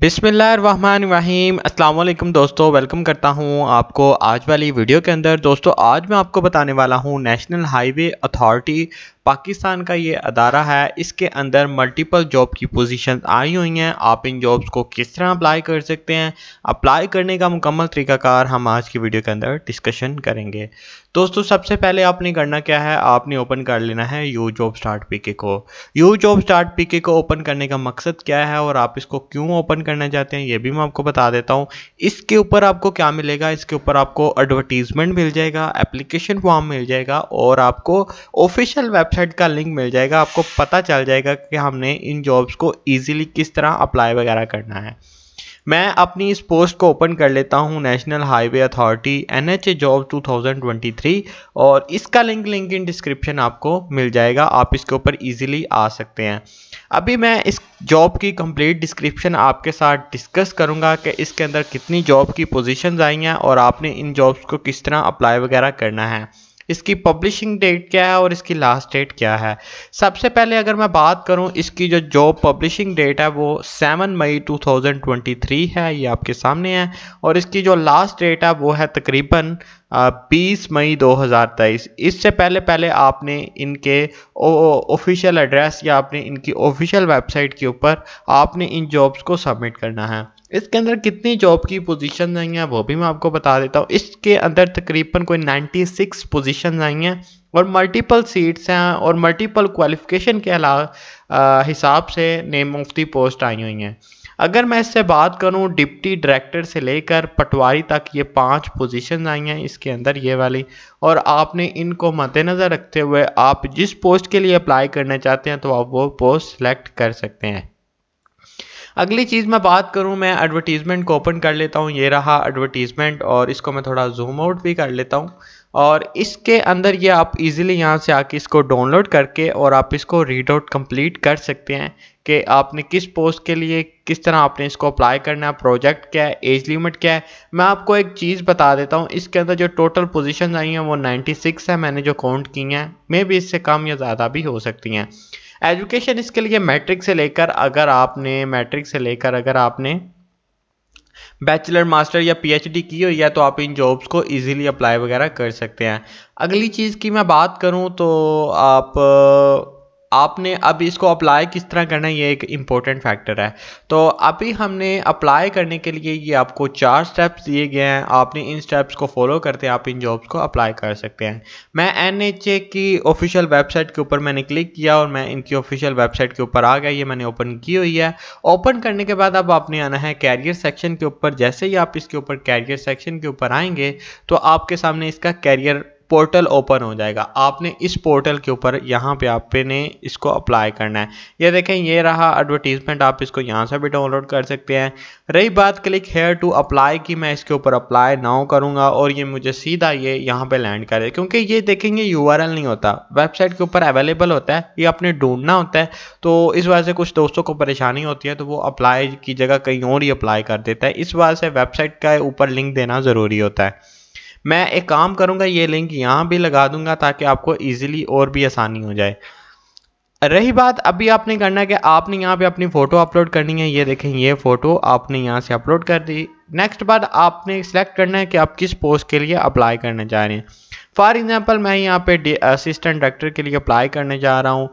बिसमीम अल्लाम दोस्तों वेलकम करता हूँ आपको आज वाली वीडियो के अंदर दोस्तों आज मैं आपको बताने वाला हूँ नेशनल हाईवे अथॉरिटी पाकिस्तान का ये अदारा है इसके अंदर मल्टीपल जॉब की पोजीशंस आई हुई हैं आप इन जॉब्स को किस तरह अप्लाई कर सकते हैं अप्लाई करने का मुकम्मल तरीकाकार हम आज की वीडियो के अंदर डिस्कशन करेंगे दोस्तों सबसे पहले आपने करना क्या है आपने ओपन कर लेना है यू जॉब स्टार्ट पीके को यू जॉब स्टार्ट पीके को ओपन करने का मकसद क्या है और आप इसको क्यों ओपन करना चाहते हैं ये भी मैं आपको बता देता हूँ इसके ऊपर आपको क्या मिलेगा इसके ऊपर आपको एडवर्टीजमेंट मिल जाएगा एप्लीकेशन फॉर्म मिल जाएगा और आपको ऑफिशियल वेबसाइट का लिंक मिल जाएगा आपको पता चल जाएगा कि हमने इन जॉब्स को ईजिली किस तरह अप्लाई वगैरह करना है मैं अपनी इस पोस्ट को ओपन कर लेता हूँ national highway authority N H A job 2023 और इसका लिंक लिंक इन डिस्क्रिप्शन आपको मिल जाएगा आप इसके ऊपर इजीली आ सकते हैं अभी मैं इस जॉब की कंप्लीट डिस्क्रिप्शन आपके साथ डिस्कस करूँगा कि इसके अंदर कितनी जॉब की पोजीशंस आई हैं और आपने इन जॉब्स को किस तरह अप्लाई वगैरह करना है इसकी पब्लिशिंग डेट क्या है और इसकी लास्ट डेट क्या है सबसे पहले अगर मैं बात करूं इसकी जो जॉब पब्लिशिंग डेट है वो 7 मई 2023 है ये आपके सामने है और इसकी जो लास्ट डेट है वो है तकरीबन बीस मई 2023 इससे पहले पहले आपने इनके ऑफिशियल एड्रेस या आपने इनकी ऑफिशियल वेबसाइट के ऊपर आपने इन जॉब्स को सबमिट करना है इसके अंदर कितनी जॉब की पोजीशन आई हैं वो भी मैं आपको बता देता हूँ इसके अंदर तकरीबन कोई 96 पोजिशन आई हैं और मल्टीपल सीट्स हैं और मल्टीपल क्वालिफिकेशन के अलावा हिसाब से नेम ऑफ दी पोस्ट आई हुई हैं अगर मैं इससे बात करूं डिप्टी डायरेक्टर से लेकर पटवारी तक ये पांच पोजीशन आई हैं इसके अंदर ये वाली और आपने इनको मद्देनज़र रखते हुए आप जिस पोस्ट के लिए अप्लाई करना चाहते हैं तो आप वो पोस्ट सेलेक्ट कर सकते हैं अगली चीज़ मैं बात करूँ मैं एडवर्टीज़मेंट को ओपन कर लेता हूँ ये रहा एडवर्टीज़मेंट और इसको मैं थोड़ा जूम आउट भी कर लेता हूँ और इसके अंदर ये आप इजीली यहाँ से आके इसको डाउनलोड करके और आप इसको रीड आउट कंप्लीट कर सकते हैं कि आपने किस पोस्ट के लिए किस तरह आपने इसको अप्लाई करना है प्रोजेक्ट क्या है एज लिमिट क्या है मैं आपको एक चीज़ बता देता हूँ इसके अंदर जो टोटल पोजीशन आई हैं वो 96 है मैंने जो काउंट की हैं मे भी इससे कम या ज़्यादा भी हो सकती हैं एजुकेशन इसके लिए मैट्रिक से लेकर अगर आपने मैट्रिक से लेकर अगर आपने बैचलर मास्टर या पीएचडी की हो या तो आप इन जॉब्स को इजीली अप्लाई वगैरह कर सकते हैं अगली चीज़ की मैं बात करूं तो आप आपने अब इसको अप्लाई किस तरह करना है ये एक इम्पोर्टेंट फैक्टर है तो अभी हमने अप्लाई करने के लिए ये आपको चार स्टेप्स दिए गए हैं आपने इन स्टेप्स को फॉलो करते हैं आप इन जॉब्स को अप्लाई कर सकते हैं मैं एन की ऑफिशियल वेबसाइट के ऊपर मैंने क्लिक किया और मैं इनकी ऑफिशियल वेबसाइट के ऊपर आ गया ये मैंने ओपन की हुई है ओपन करने के बाद अब आपने आना है कैरियर सेक्शन के ऊपर जैसे ही आप इसके ऊपर कैरियर सेक्शन के ऊपर आएंगे तो आपके सामने इसका कैरियर पोर्टल ओपन हो जाएगा आपने इस पोर्टल के ऊपर यहाँ पे आपने इसको अप्लाई करना है ये देखें ये रहा एडवर्टीजमेंट आप इसको यहाँ से भी डाउनलोड कर सकते हैं रही बात क्लिक हेयर टू अप्लाई की मैं इसके ऊपर अप्लाई नाउ करूँगा और ये मुझे सीधा ये यहाँ पर लैंड करे क्योंकि ये देखेंगे यू नहीं होता वेबसाइट के ऊपर अवेलेबल होता है ये आपने ढूंढना होता है तो इस वजह से कुछ दोस्तों को परेशानी होती है तो वो अप्लाई की जगह कहीं और ही अप्लाई कर देता है इस वजह से वेबसाइट का ऊपर लिंक देना ज़रूरी होता है मैं एक काम करूँगा ये लिंक यहाँ भी लगा दूंगा ताकि आपको ईजिली और भी आसानी हो जाए रही बात अभी आपने करना है कि आपने यहाँ पे अपनी फ़ोटो अपलोड करनी है ये देखें ये फ़ोटो आपने यहाँ से अपलोड कर दी नेक्स्ट बाद आपने सेलेक्ट करना है कि आप किस पोस्ट के लिए अप्लाई करने जा रहे हैं फॉर एग्ज़ाम्पल मैं यहाँ पे असिस्टेंट डायरेक्टर के लिए अप्लाई करने जा रहा हूँ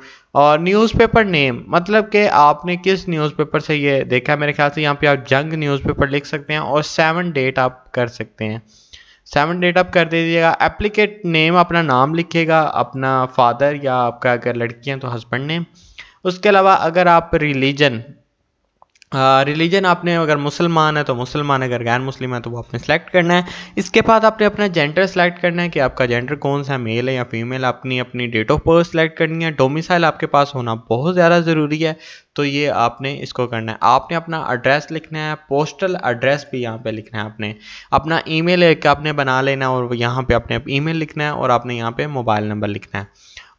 और न्यूज़पेपर नेम मतलब कि आपने किस न्यूज़पेपर से ये देखा मेरे ख्याल से यहाँ पे आप जंग न्यूज़पेपर लिख सकते हैं और सेवन डेट आप कर सकते हैं सेवन डेट आप कर दीजिएगा एप्लीकेट नेम अपना नाम लिखिएगा अपना फादर या आपका अगर लड़की हैं तो हस्बैंड नेम उसके अलावा अगर आप रिलीजन रिलीजन आपने अगर मुसलमान है तो मुसलमान अगर गैर मुस्लिम है तो वो आपने सेलेक्ट करना है इसके बाद आपने अपना जेंडर सेलेक्ट करना है कि आपका जेंडर कौन सा मेल है या फीमेल अपनी अपनी डेट ऑफ बर्थ सेलेक्ट करनी है डोमिसाइल आपके पास होना बहुत ज़्यादा ज़रूरी है तो ये आपने इसको करना है आपने अपना एड्रेस लिखना है पोस्टल एड्रेस भी यहाँ पे लिखना है आपने अपना ईमेल मेल आपने बना लेना और यहाँ पे अपने ईमेल लिखना है और आपने यहाँ पे मोबाइल नंबर लिखना है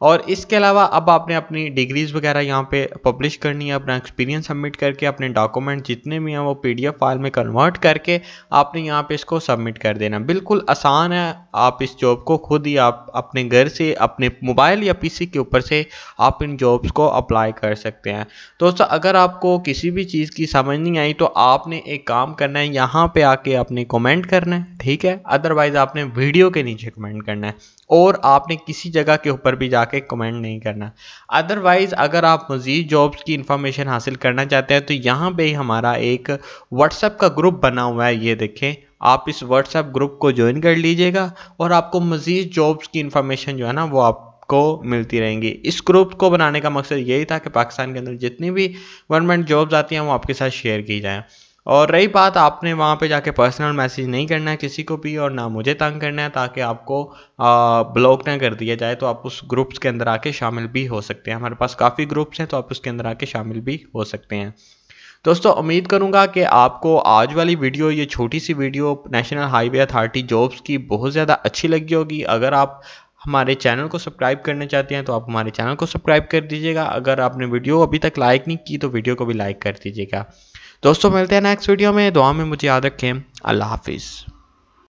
और इसके अलावा अब आपने अपनी डिग्रीज़ वगैरह यहाँ पे पब्लिश करनी है अपना एक्सपीरियंस सबमिट करके अपने डॉक्यूमेंट जितने भी हैं वो पीडीएफ फाइल में कन्वर्ट करके आपने यहाँ पे इसको सबमिट कर देना बिल्कुल आसान है आप इस जॉब को खुद ही आप अपने घर से अपने मोबाइल या पीसी के ऊपर से आप इन जॉब्स को अप्लाई कर सकते हैं दोस्तों अगर आपको किसी भी चीज़ की समझ नहीं आई तो आपने एक काम करना है यहाँ पर आके आपने कॉमेंट करना है ठीक है अदरवाइज़ आपने वीडियो के नीचे कमेंट करना है और आपने किसी जगह के ऊपर भी जाके कमेंट नहीं करना अदरवाइज़ अगर आप मज़ीद जॉब्स की इंफॉर्मेशन हासिल करना चाहते हैं तो यहाँ पे हमारा एक व्हाट्सएप का ग्रुप बना हुआ है ये देखें आप इस व्हाट्सएप ग्रुप को ज्वाइन कर लीजिएगा और आपको मज़ीद जॉब्स की इन्फॉर्मेशन जो है ना वो आप को मिलती रहेंगी इस ग्रुप को बनाने का मकसद यही था कि पाकिस्तान के अंदर जितनी भी गवर्नमेंट जॉब्स आती हैं वो आपके साथ शेयर की जाएँ और रही बात आपने वहाँ पे जाके पर्सनल मैसेज नहीं करना है किसी को भी और ना मुझे तंग करना है ताकि आपको ब्लॉक ना कर दिया जाए तो आप उस ग्रुप्स के अंदर आके शामिल भी हो सकते हैं हमारे पास काफ़ी ग्रुप्स हैं तो आप उसके अंदर आके शामिल भी हो सकते हैं दोस्तों उम्मीद करूंगा कि आपको आज वाली वीडियो ये छोटी सी video national highway authority jobs की बहुत ज़्यादा अच्छी लगी होगी अगर आप हमारे चैनल को सब्सक्राइब करना चाहते हैं तो आप हमारे चैनल को सब्सक्राइब कर दीजिएगा अगर आपने वीडियो अभी तक लाइक नहीं की तो वीडियो को भी लाइक कर दीजिएगा दोस्तों मिलते हैं नेक्स्ट वीडियो में दुआ में मुझे याद रखें अल्लाह हाफिज़